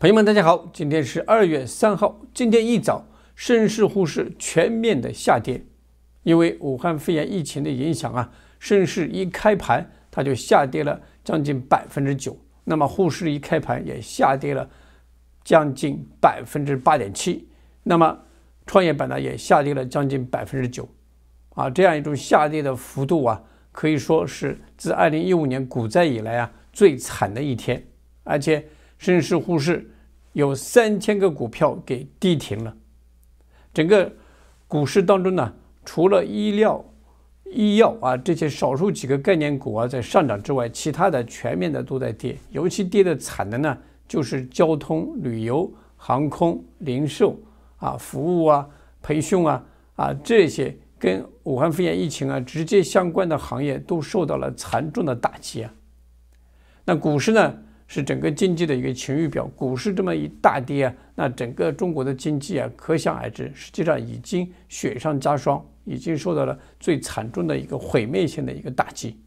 朋友们，大家好，今天是二月三号。今天一早，深市、沪市全面的下跌，因为武汉肺炎疫情的影响啊，深市一开盘它就下跌了将近百分之九，那么沪市一开盘也下跌了将近百分之八点七，那么创业板呢也下跌了将近百分之九，啊，这样一种下跌的幅度啊，可以说是自二零一五年股灾以来啊最惨的一天，而且。甚至沪市有三千个股票给跌停了，整个股市当中呢，除了医疗、医药啊这些少数几个概念股啊在上涨之外，其他的全面的都在跌，尤其跌的惨的呢，就是交通、旅游、航空、零售啊、服务啊、培训啊啊这些跟武汉肺炎疫情啊直接相关的行业都受到了惨重的打击啊，那股市呢？是整个经济的一个晴雨表，股市这么一大跌啊，那整个中国的经济啊，可想而知，实际上已经雪上加霜，已经受到了最惨重的一个毁灭性的一个打击。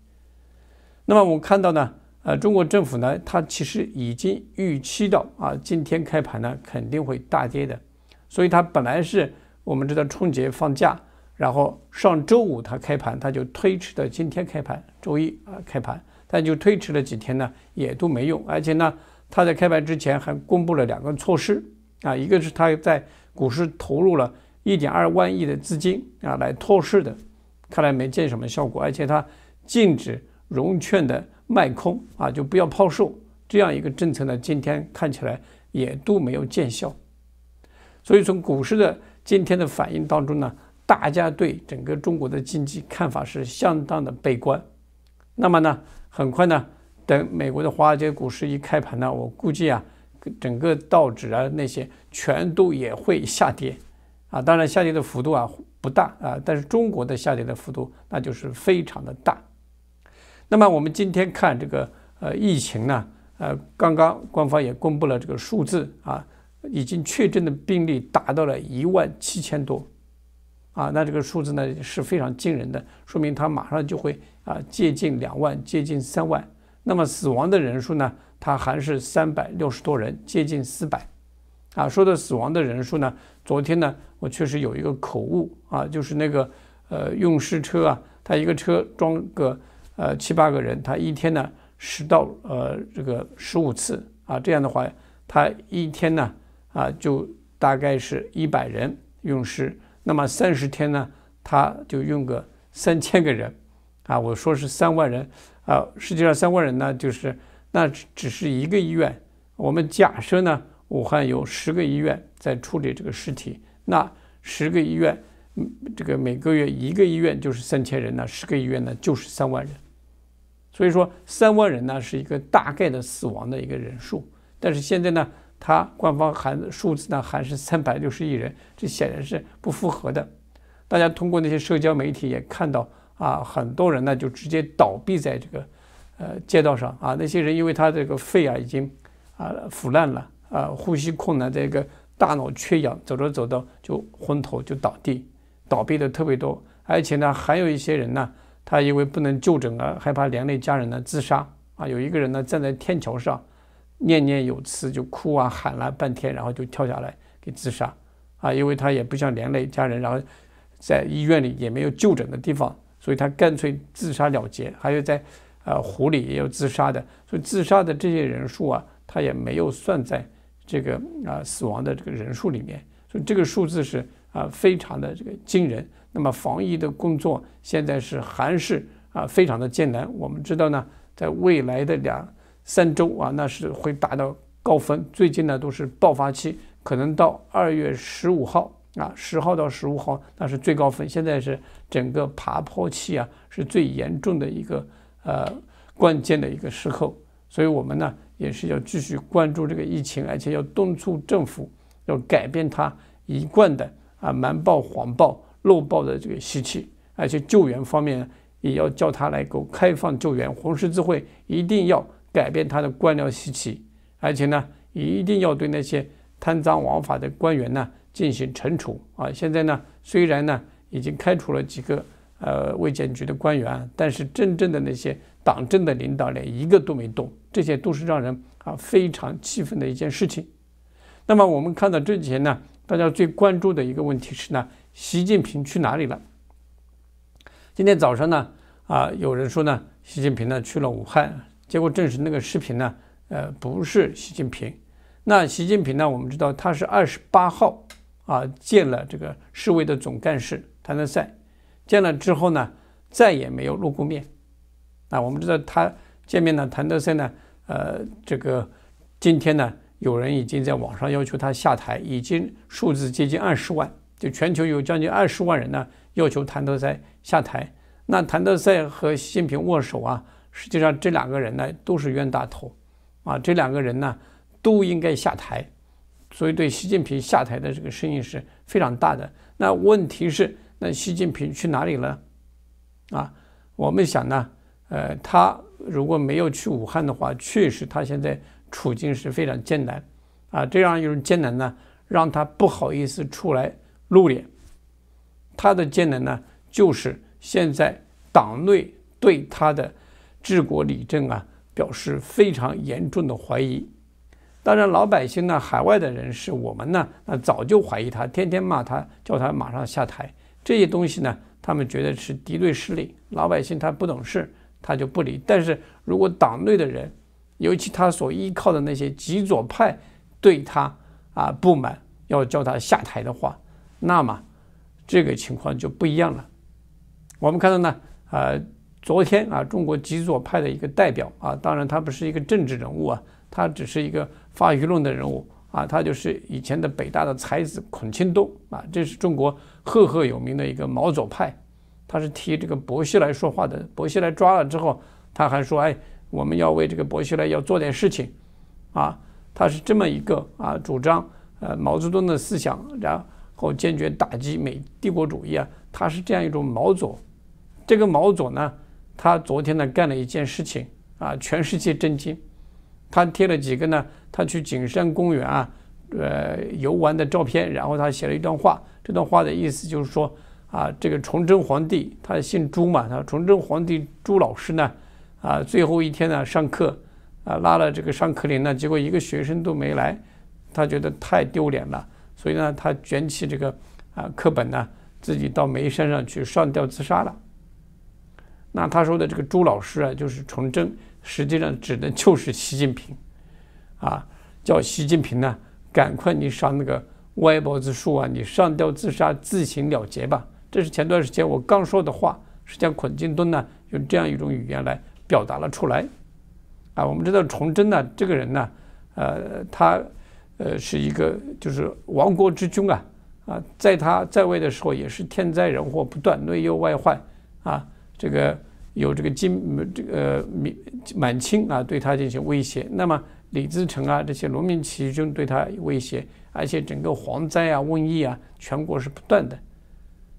那么我看到呢，呃，中国政府呢，它其实已经预期到啊，今天开盘呢肯定会大跌的，所以它本来是我们知道春节放假，然后上周五它开盘，它就推迟到今天开盘，周一啊开盘。但就推迟了几天呢，也都没用。而且呢，他在开盘之前还公布了两个措施啊，一个是他在股市投入了一点二万亿的资金啊来托市的，看来没见什么效果。而且他禁止融券的卖空啊，就不要抛售这样一个政策呢，今天看起来也都没有见效。所以从股市的今天的反应当中呢，大家对整个中国的经济看法是相当的悲观。那么呢？很快呢，等美国的华尔街股市一开盘呢，我估计啊，整个道指啊那些全都也会下跌，啊，当然下跌的幅度啊不大啊，但是中国的下跌的幅度那就是非常的大。那么我们今天看这个呃疫情呢，呃，刚刚官方也公布了这个数字啊，已经确诊的病例达到了一万七千多。啊，那这个数字呢是非常惊人的，说明它马上就会啊接近两万，接近三万。那么死亡的人数呢，它还是三百六十多人，接近四百。啊，说到死亡的人数呢，昨天呢我确实有一个口误啊，就是那个呃用尸车啊，它一个车装个呃七八个人，它一天呢十到呃这个十五次啊，这样的话它一天呢啊就大概是一百人用尸。那么三十天呢，他就用个三千个人，啊，我说是三万人，啊，实际上三万人呢，就是那只是一个医院。我们假设呢，武汉有十个医院在处理这个尸体，那十个医院，这个每个月一个医院就是三千人呢，十个医院呢就是三万人。所以说，三万人呢是一个大概的死亡的一个人数，但是现在呢。他官方的数字呢，还是三百六十亿人？这显然是不符合的。大家通过那些社交媒体也看到啊，很多人呢就直接倒闭在这个呃街道上啊。那些人因为他这个肺啊已经啊腐烂了啊，呼吸困难，这个大脑缺氧，走着走着就昏头就倒地，倒闭的特别多。而且呢，还有一些人呢，他因为不能就诊啊，害怕连累家人呢自杀啊。有一个人呢站在天桥上。念念有词就哭啊喊了半天，然后就跳下来给自杀，啊，因为他也不想连累家人，然后在医院里也没有就诊的地方，所以他干脆自杀了结。还有在呃湖里也有自杀的，所以自杀的这些人数啊，他也没有算在这个啊死亡的这个人数里面，所以这个数字是啊非常的这个惊人。那么防疫的工作现在是还是啊非常的艰难。我们知道呢，在未来的两。三周啊，那是会达到高峰。最近呢都是爆发期，可能到二月十五号啊，十号到十五号那是最高峰。现在是整个爬坡期啊，是最严重的一个呃关键的一个时候。所以我们呢也是要继续关注这个疫情，而且要敦促政府要改变它一贯的啊瞒报、谎报、漏报的这个习气，而且救援方面也要叫他来我开放救援。红十字会一定要。改变他的官僚习气，而且呢，一定要对那些贪赃枉法的官员呢进行惩处啊！现在呢，虽然呢已经开除了几个呃卫健局的官员，但是真正的那些党政的领导连一个都没动，这些都是让人啊非常气愤的一件事情。那么我们看到这几天呢，大家最关注的一个问题是呢，习近平去哪里了？今天早上呢啊，有人说呢，习近平呢去了武汉。结果证实，那个视频呢，呃，不是习近平。那习近平呢，我们知道他是二十八号啊见了这个示卫的总干事谭德塞。见了之后呢，再也没有露过面。啊，我们知道他见面呢，谭德塞呢，呃，这个今天呢，有人已经在网上要求他下台，已经数字接近二十万，就全球有将近二十万人呢要求谭德塞下台。那谭德塞和习近平握手啊。实际上这两个人呢都是冤大头，啊，这两个人呢都应该下台，所以对习近平下台的这个声音是非常大的。那问题是，那习近平去哪里了？啊，我们想呢，呃，他如果没有去武汉的话，确实他现在处境是非常艰难，啊，这样一种艰难呢，让他不好意思出来露脸。他的艰难呢，就是现在党内对他的。治国理政啊，表示非常严重的怀疑。当然，老百姓呢，海外的人士，我们呢，那早就怀疑他，天天骂他，叫他马上下台。这些东西呢，他们觉得是敌对势力。老百姓他不懂事，他就不理。但是如果党内的人，尤其他所依靠的那些极左派对他啊不满，要叫他下台的话，那么这个情况就不一样了。我们看到呢，啊。昨天啊，中国极左派的一个代表啊，当然他不是一个政治人物啊，他只是一个发舆论的人物啊。他就是以前的北大的才子孔庆东啊，这是中国赫赫有名的一个毛左派。他是替这个薄熙来说话的。薄熙来抓了之后，他还说：“哎，我们要为这个薄熙来要做点事情。”啊，他是这么一个啊主张呃毛泽东的思想，然后坚决打击美帝国主义啊，他是这样一种毛左。这个毛左呢？他昨天呢干了一件事情啊，全世界震惊。他贴了几个呢？他去景山公园啊，呃，游玩的照片，然后他写了一段话。这段话的意思就是说啊，这个崇祯皇帝他姓朱嘛，他崇祯皇帝朱老师呢，啊，最后一天呢上课啊，拉了这个上课铃呢，结果一个学生都没来，他觉得太丢脸了，所以呢，他卷起这个啊课本呢，自己到煤山上去上吊自杀了。那他说的这个朱老师啊，就是崇祯，实际上指的就是习近平，啊，叫习近平呢，赶快你上那个歪脖子树啊，你上吊自杀，自行了结吧。这是前段时间我刚说的话，实际上孔金敦呢，用这样一种语言来表达了出来，啊，我们知道崇祯呢这个人呢，呃，他呃是一个就是亡国之君啊，啊，在他在位的时候也是天灾人祸不断，内忧外患啊。这个有这个金这个满清啊，对他进行威胁。那么李自成啊，这些农民起义军对他威胁，而且整个蝗灾啊、瘟疫啊，全国是不断的。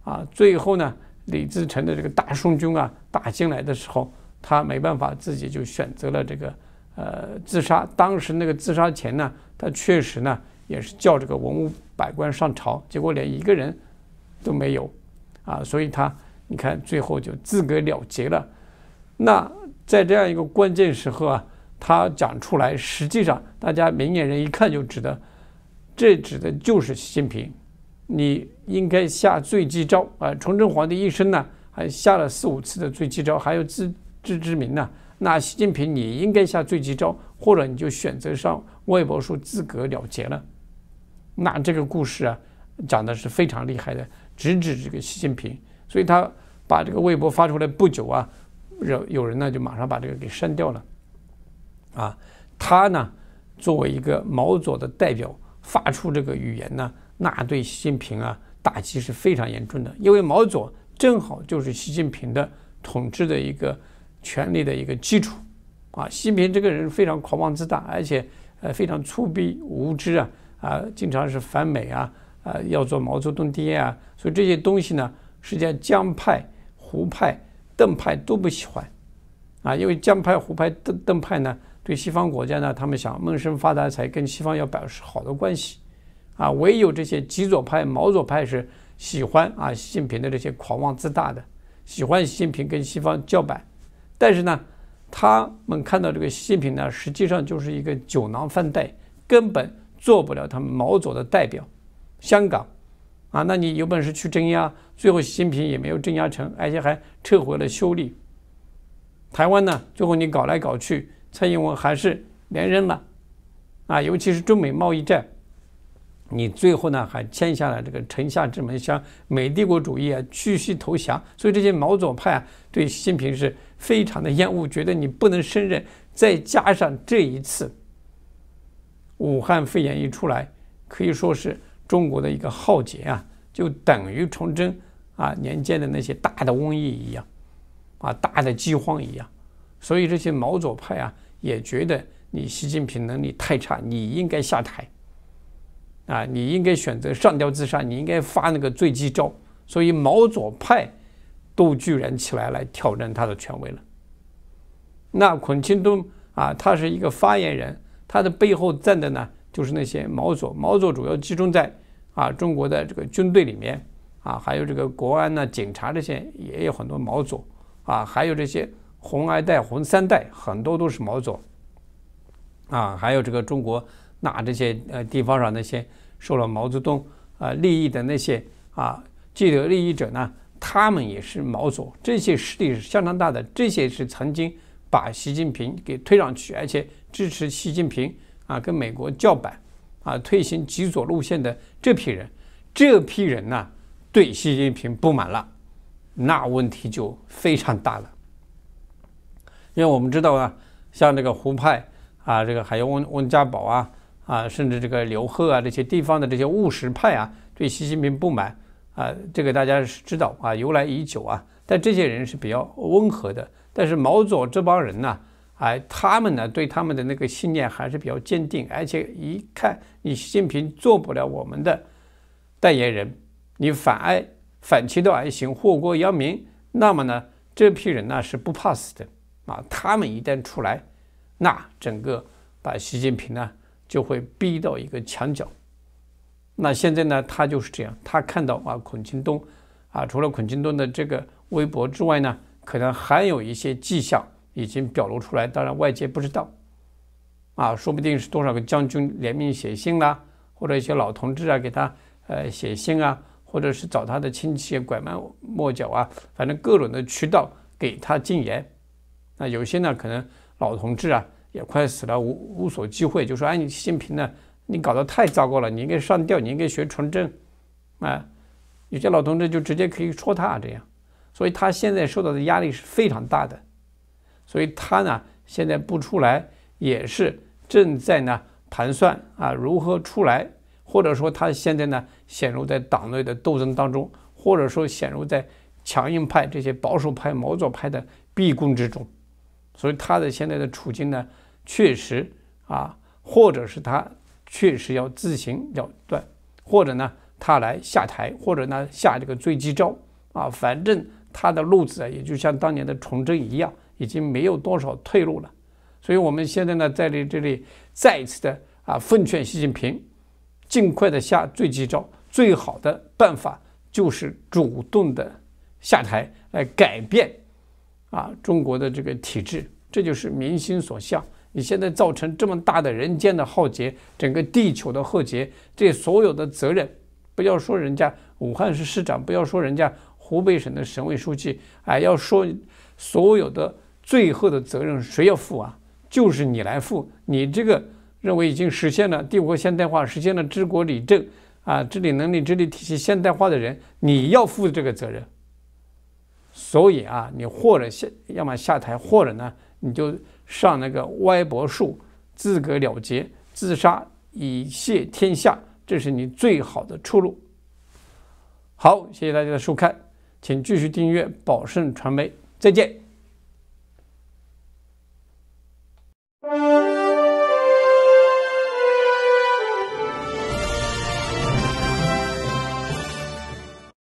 啊，最后呢，李自成的这个大顺军啊打进来的时候，他没办法，自己就选择了这个呃自杀。当时那个自杀前呢，他确实呢也是叫这个文武百官上朝，结果连一个人都没有啊，所以他。你看，最后就自个了结了。那在这样一个关键时候啊，他讲出来，实际上大家明眼人一看就指的，这指的就是习近平。你应该下罪己招啊！崇祯皇帝一生呢，还下了四五次的罪己招，还有自知之明呢。那习近平，你应该下罪己招，或者你就选择上外国书自个了结了。那这个故事啊，讲的是非常厉害的，直指这个习近平。所以他把这个微博发出来不久啊，有有人呢就马上把这个给删掉了。啊，他呢作为一个毛左的代表发出这个语言呢，那对习近平啊打击是非常严重的。因为毛左正好就是习近平的统治的一个权力的一个基础啊。习近平这个人非常狂妄自大，而且呃非常粗鄙无知啊啊，经常是反美啊啊，要做毛泽东爹啊，所以这些东西呢。实际上，江派、胡派、邓派都不喜欢，啊，因为江派、胡派、邓邓派呢，对西方国家呢，他们想闷声发大财，跟西方要保持好的关系，啊，唯有这些极左派、毛左派是喜欢啊，习近平的这些狂妄自大的，喜欢习近平跟西方叫板，但是呢，他们看到这个习近平呢，实际上就是一个酒囊饭袋，根本做不了他们毛左的代表，香港。啊，那你有本事去镇压，最后新平也没有镇压成，而且还撤回了修理。台湾呢，最后你搞来搞去，蔡英文还是连任了。啊，尤其是中美贸易战，你最后呢还签下了这个城下之盟，向美帝国主义啊屈膝投降。所以这些毛左派啊对新平是非常的厌恶，觉得你不能胜任。再加上这一次武汉肺炎一出来，可以说是。中国的一个浩劫啊，就等于崇祯啊年间的那些大的瘟疫一样，啊，大的饥荒一样。所以这些毛左派啊，也觉得你习近平能力太差，你应该下台，啊，你应该选择上吊自杀，你应该发那个罪己招。所以毛左派都居然起来来挑战他的权威了。那孔庆东啊，他是一个发言人，他的背后站的呢？就是那些毛左，毛左主要集中在啊中国的这个军队里面啊，还有这个国安呐、警察这些也有很多毛左啊，还有这些红二代、红三代，很多都是毛左啊，还有这个中国那这些呃地方上那些受了毛泽东啊利益的那些啊既得利益者呢，他们也是毛左，这些势力是相当大的，这些是曾经把习近平给推上去，而且支持习近平。啊，跟美国叫板，啊，推行极左路线的这批人，这批人呢，对习近平不满了，那问题就非常大了。因为我们知道啊，像这个胡派啊，这个还有温温家宝啊，啊，甚至这个刘鹤啊，这些地方的这些务实派啊，对习近平不满啊，这个大家是知道啊，由来已久啊。但这些人是比较温和的，但是毛左这帮人呢？哎，他们呢，对他们的那个信念还是比较坚定，而且一看你习近平做不了我们的代言人，你反爱反其道而行，祸国殃民，那么呢，这批人呢是不怕死的啊！他们一旦出来，那整个把习近平呢就会逼到一个墙角。那现在呢，他就是这样，他看到啊，孔庆东啊，除了孔庆东的这个微博之外呢，可能还有一些迹象。已经表露出来，当然外界不知道，啊，说不定是多少个将军联名写信啦，或者一些老同志啊给他呃写信啊，或者是找他的亲戚拐弯抹角啊，反正各种的渠道给他禁言。那有些呢可能老同志啊也快死了，无无所机会，就说哎，你习近平呢，你搞得太糟糕了，你应该上吊，你应该学纯真，啊，有些老同志就直接可以说他这样，所以他现在受到的压力是非常大的。所以他呢，现在不出来也是正在呢盘算啊如何出来，或者说他现在呢陷入在党内的斗争当中，或者说陷入在强硬派这些保守派、毛左派的逼宫之中。所以他的现在的处境呢，确实啊，或者是他确实要自行了断，或者呢他来下台，或者呢下这个追击招啊，反正他的路子啊，也就像当年的崇祯一样。已经没有多少退路了，所以我们现在呢，在这这里再一次的啊，奉劝习近平，尽快的下最急招，最好的办法就是主动的下台，来改变啊中国的这个体制，这就是民心所向。你现在造成这么大的人间的浩劫，整个地球的浩劫，这所有的责任，不要说人家武汉市市长，不要说人家湖北省的省委书记，哎，要说所有的。最后的责任谁要负啊？就是你来负。你这个认为已经实现了帝国现代化，实现了治国理政啊，治理能力、治理体系现代化的人，你要负这个责任。所以啊，你或者下，要么下台，或者呢，你就上那个歪脖树，自个了结，自杀以谢天下，这是你最好的出路。好，谢谢大家的收看，请继续订阅宝盛传媒，再见。